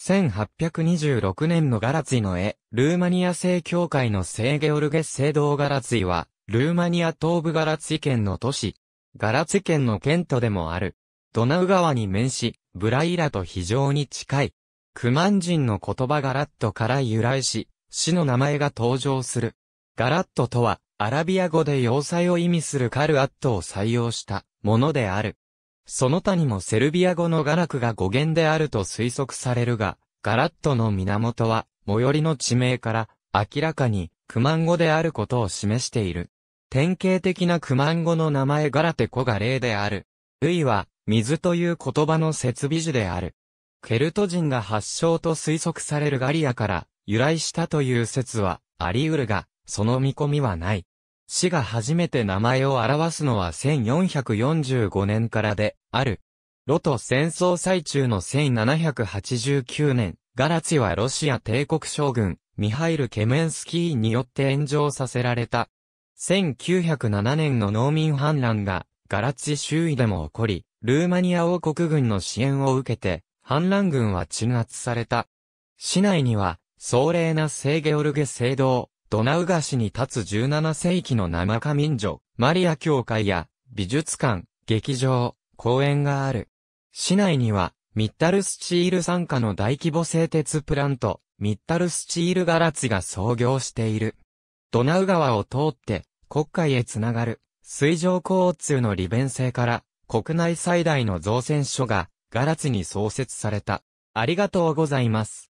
1826年のガラツィの絵、ルーマニア正教会の聖ゲオルゲ聖堂ガラツィは、ルーマニア東部ガラツィ県の都市、ガラツィ県の県都でもある。ドナウ川に面し、ブライラと非常に近い。クマン人の言葉ガラットから由来し、市の名前が登場する。ガラットとは、アラビア語で要塞を意味するカルアットを採用したものである。その他にもセルビア語のガラクが語源であると推測されるが、ガラットの源は、最寄りの地名から、明らかに、クマン語であることを示している。典型的なクマン語の名前ガラテコが例である。ウイは、水という言葉の設備樹である。ケルト人が発祥と推測されるガリアから由来したという説はあり得るが、その見込みはない。市が初めて名前を表すのは1445年からで、ある。ロト戦争最中の1789年、ガラチはロシア帝国将軍、ミハイル・ケメンスキーによって炎上させられた。1907年の農民反乱が、ガラチ周囲でも起こり、ルーマニア王国軍の支援を受けて、反乱軍は鎮圧された。市内には、壮麗な聖ゲオルゲ聖堂、ドナウ川市に立つ17世紀の生花民女、マリア教会や、美術館、劇場、公園がある。市内には、ミッタルスチール参加の大規模製鉄プラント、ミッタルスチールガラツが創業している。ドナウ川を通って、国会へつながる、水上交通の利便性から、国内最大の造船所が、ガラツに創設された。ありがとうございます。